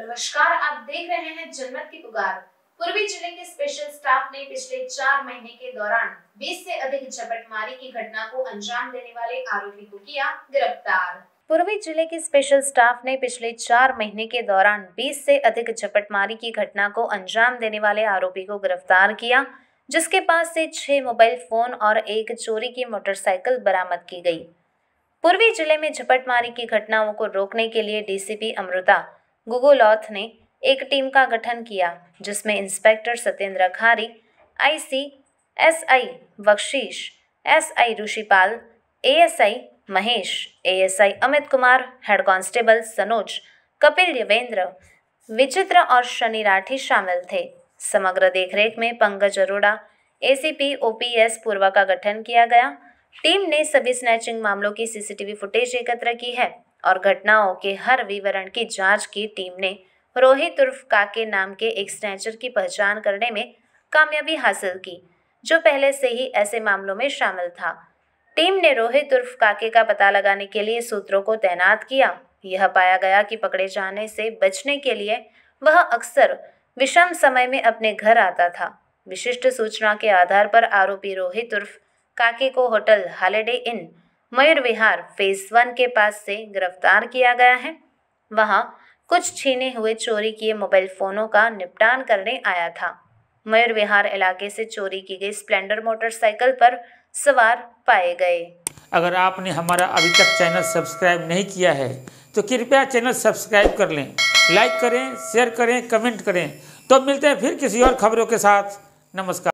नमस्कार आप देख रहे हैं जनमत की पुकार पूर्वी जिले के स्पेशल स्टाफ ने पिछले चार महीने के दौरान 20 से अधिक झपटमारी की घटना को अंजाम देने वाले आरोपी को किया गिरफ्तार पूर्वी जिले के स्पेशल स्टाफ ने पिछले चार महीने के दौरान 20 से अधिक झपटमारी की घटना को अंजाम देने वाले आरोपी को गिरफ्तार किया जिसके पास से छह मोबाइल फोन और एक चोरी की मोटरसाइकिल बरामद की गई पूर्वी जिले में झपटमारी की घटनाओं को रोकने के लिए डीसीपी अमृता गुगोलॉथ ने एक टीम का गठन किया जिसमें inspector Satyendra Khari IC SI Bakhshish SI Rishipal ASI Mahesh ASI Amit Kumar head constable Sanoj Kapil Devendra Vichitra और शनि राठी शामिल थे समग्र देखरेख में पंकज अरोड़ा एसीपी ओपीएस पूर्वा का गठन किया गया टीम ने सभी स्नैचिंग मामलों की सीसीटीवी फुटेज एकत्र की है और घटनाओं के हर विवरण की जांच की टीम ने रोहित उर्फ काके नाम के एक स्नैचर की पहचान करने में कामयाबी हासिल की जो पहले से ही ऐसे मामलों में शामिल था टीम ने रोहित उर्फ काके का पता लगाने के लिए सूत्रों को तैनात किया यह पाया गया कि पकड़े जाने से बचने के लिए वह अक्सर विषम समय में अपने घर आता था विशिष्ट सूचना के आधार पर आरोपी रोहित उर्फ काके को hotel Holiday Inn Mayur Vihar phase one के पास से गिरफ्तार किया गया है वहां कुछ छीने हुए चोरी किए मोबाइल फ़ोनों का निपटान करने आया था मयूर विहार इलाके से चोरी की गई स्प्लेंडर मोटरसाइकिल पर सवार पाए गए अगर आपने हमारा अभी तक चैनल सब्सक्राइब नहीं किया है तो कृपया चैनल सब्सक्राइब कर लें लाइक करें शेयर करें कमेंट करें तो मिलते हैं फिर किसी और खबरों के साथ नमस्कार